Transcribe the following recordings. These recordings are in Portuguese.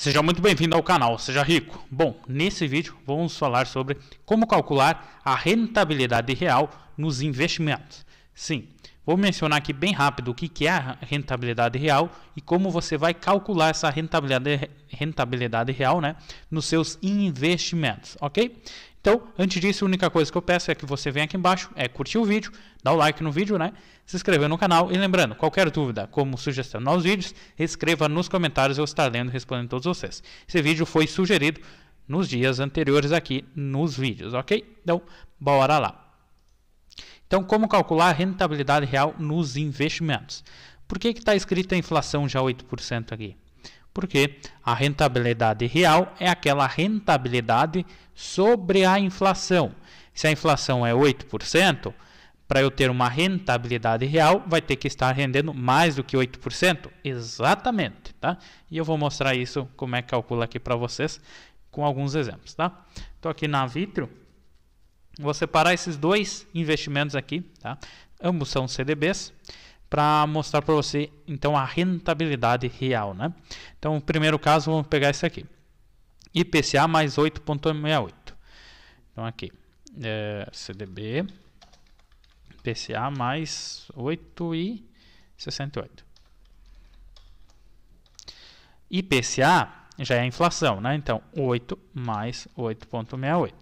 Seja muito bem-vindo ao canal Seja Rico. Bom, nesse vídeo vamos falar sobre como calcular a rentabilidade real nos investimentos. Sim, Vou mencionar aqui bem rápido o que é a rentabilidade real e como você vai calcular essa rentabilidade, rentabilidade real né, nos seus investimentos, ok? Então, antes disso, a única coisa que eu peço é que você venha aqui embaixo, é curtir o vídeo, dar o like no vídeo, né? Se inscrever no canal e lembrando, qualquer dúvida, como sugestão aos vídeos, escreva nos comentários, eu estarei lendo e respondendo todos vocês. Esse vídeo foi sugerido nos dias anteriores aqui nos vídeos, ok? Então, bora lá. Então, como calcular a rentabilidade real nos investimentos? Por que está escrito a inflação já 8% aqui? Porque a rentabilidade real é aquela rentabilidade sobre a inflação. Se a inflação é 8%, para eu ter uma rentabilidade real, vai ter que estar rendendo mais do que 8%, exatamente, tá? E eu vou mostrar isso como é que calcula aqui para vocês com alguns exemplos, tá? Estou aqui na Vitro, Vou separar esses dois investimentos aqui, tá? Ambos são CDBs para mostrar para você então a rentabilidade real, né? Então, o primeiro caso, vamos pegar esse aqui. IPCA mais 8.68. Então aqui, é, CDB IPCA mais 8,68. IPCA já é a inflação, né? Então, 8 mais 8,68.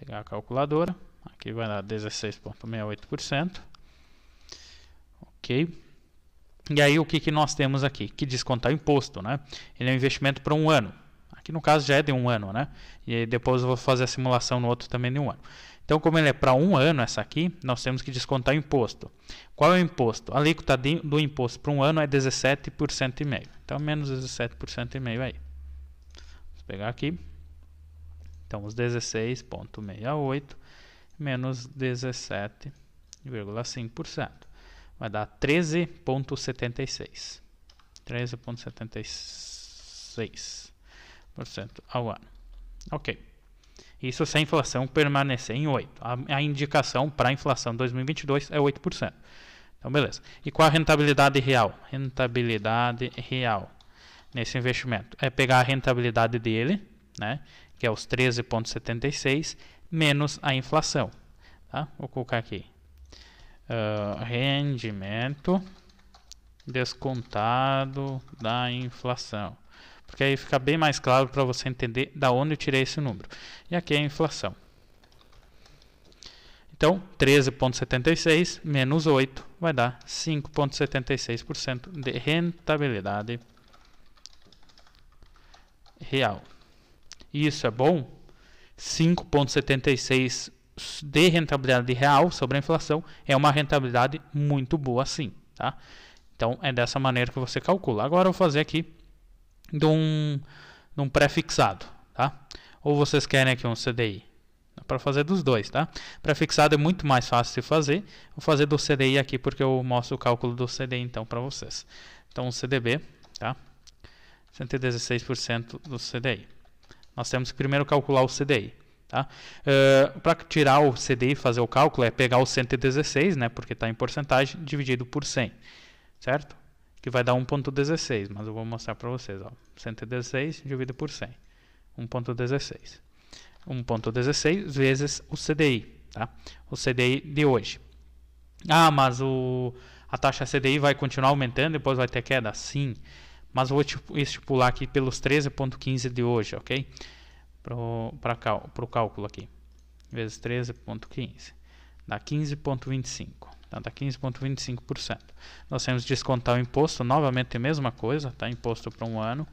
Pegar a calculadora. Aqui vai dar 16,68%. Ok. E aí o que, que nós temos aqui? Que descontar o imposto, né? Ele é um investimento para um ano. Aqui no caso já é de um ano, né? E depois eu vou fazer a simulação no outro também de um ano. Então, como ele é para um ano, essa aqui, nós temos que descontar o imposto. Qual é o imposto? A alíquota do imposto para um ano é 17,5%. Então, menos 17,5% aí. Vamos pegar aqui. Então, os 16,68 menos 17,5% vai dar 13,76%. 13,76% ao ano. Ok. Isso se a inflação permanecer em 8%. A, a indicação para a inflação 2022 é 8%. Então, beleza. E qual a rentabilidade real? Rentabilidade real nesse investimento é pegar a rentabilidade dele né, que é os 13,76, menos a inflação. Tá? Vou colocar aqui. Uh, rendimento descontado da inflação. Porque aí fica bem mais claro para você entender da onde eu tirei esse número. E aqui é a inflação. Então, 13,76 menos 8 vai dar 5,76% de rentabilidade real e isso é bom, 5,76% de rentabilidade real sobre a inflação é uma rentabilidade muito boa sim, tá? Então, é dessa maneira que você calcula. Agora, eu vou fazer aqui de um, de um pré-fixado, tá? Ou vocês querem aqui um CDI? para fazer dos dois, tá? Prefixado é muito mais fácil de fazer. Vou fazer do CDI aqui porque eu mostro o cálculo do CDI então para vocês. Então, o CDB, tá? 116% do CDI. Nós temos que primeiro calcular o CDI. Tá? Uh, eh, Para tirar o CDI e fazer o cálculo, é pegar o 116, né, porque está em porcentagem, dividido por 100, certo? Que vai dar 1.16, mas eu vou mostrar para vocês. Ó. 116 dividido por 100, 1.16. 1.16 vezes o CDI, tá? o CDI de hoje. Ah, mas o, a taxa CDI vai continuar aumentando, depois vai ter queda? Sim. Sim mas vou estipular aqui pelos 13.15 de hoje, ok? Para o cálculo aqui, vezes 13.15, dá 15.25, então dá 15.25%. Nós temos que descontar o imposto, novamente a mesma coisa, tá? Imposto para um ano,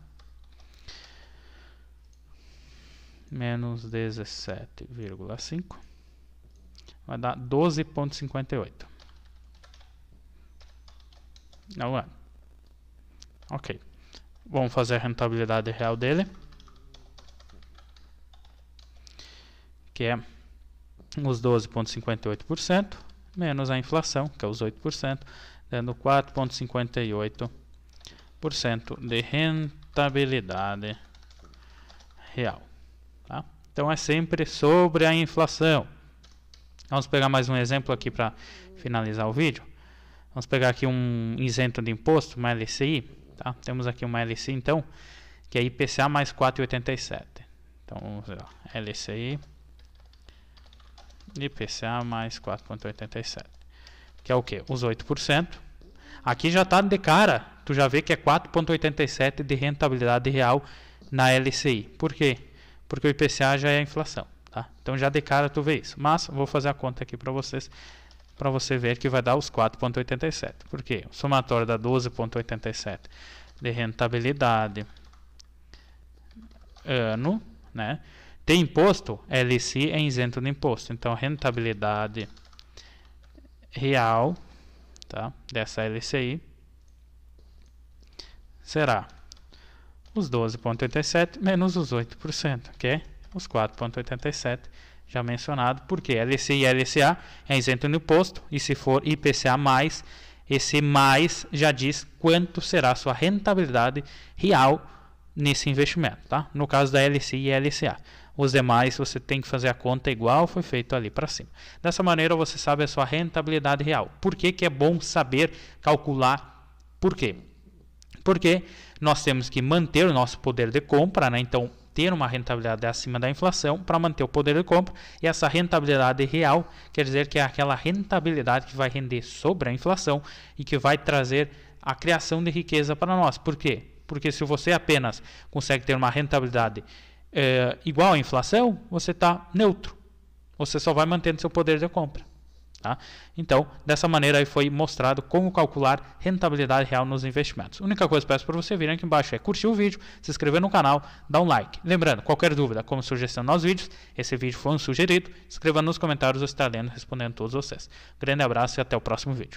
menos 17,5, vai dar 12,58 ao ano. Ok. Vamos fazer a rentabilidade real dele. Que é os 12,58% menos a inflação, que é os 8%, dando 4,58% de rentabilidade real. Tá? Então é sempre sobre a inflação. Vamos pegar mais um exemplo aqui para finalizar o vídeo. Vamos pegar aqui um isento de imposto, uma LCI. Tá? Temos aqui uma LC então, que é IPCA mais 4,87. Então vamos LCI IPCA mais 4,87. Que é o que? Os 8%. Aqui já está de cara, tu já vê que é 4,87 de rentabilidade real na LCI. Por quê? Porque o IPCA já é a inflação. Tá? Então já de cara tu vê isso. Mas vou fazer a conta aqui para vocês para você ver que vai dar os 4,87. Por quê? O somatório dá 12,87 de rentabilidade ano, né? Tem imposto, LC é isento de imposto. Então, rentabilidade real tá? dessa LCI será os 12,87 menos os 8%, que é os 4,87 já mencionado, porque LC e LCA é isento no imposto, e se for IPCA+, esse mais já diz quanto será a sua rentabilidade real nesse investimento, tá? No caso da LC e LCA. Os demais você tem que fazer a conta igual foi feito ali para cima. Dessa maneira você sabe a sua rentabilidade real. Por que, que é bom saber calcular por quê? Porque nós temos que manter o nosso poder de compra, né? Então, ter uma rentabilidade acima da inflação para manter o poder de compra, e essa rentabilidade real quer dizer que é aquela rentabilidade que vai render sobre a inflação e que vai trazer a criação de riqueza para nós. Por quê? Porque se você apenas consegue ter uma rentabilidade é, igual à inflação, você está neutro. Você só vai mantendo seu poder de compra. Tá? Então, dessa maneira aí foi mostrado como calcular rentabilidade real nos investimentos. A única coisa que peço para você vir aqui embaixo é curtir o vídeo, se inscrever no canal, dar um like. Lembrando, qualquer dúvida, como sugestão nos vídeos, esse vídeo foi um sugerido, escreva nos comentários, eu estarei lendo respondendo todos vocês. Grande abraço e até o próximo vídeo.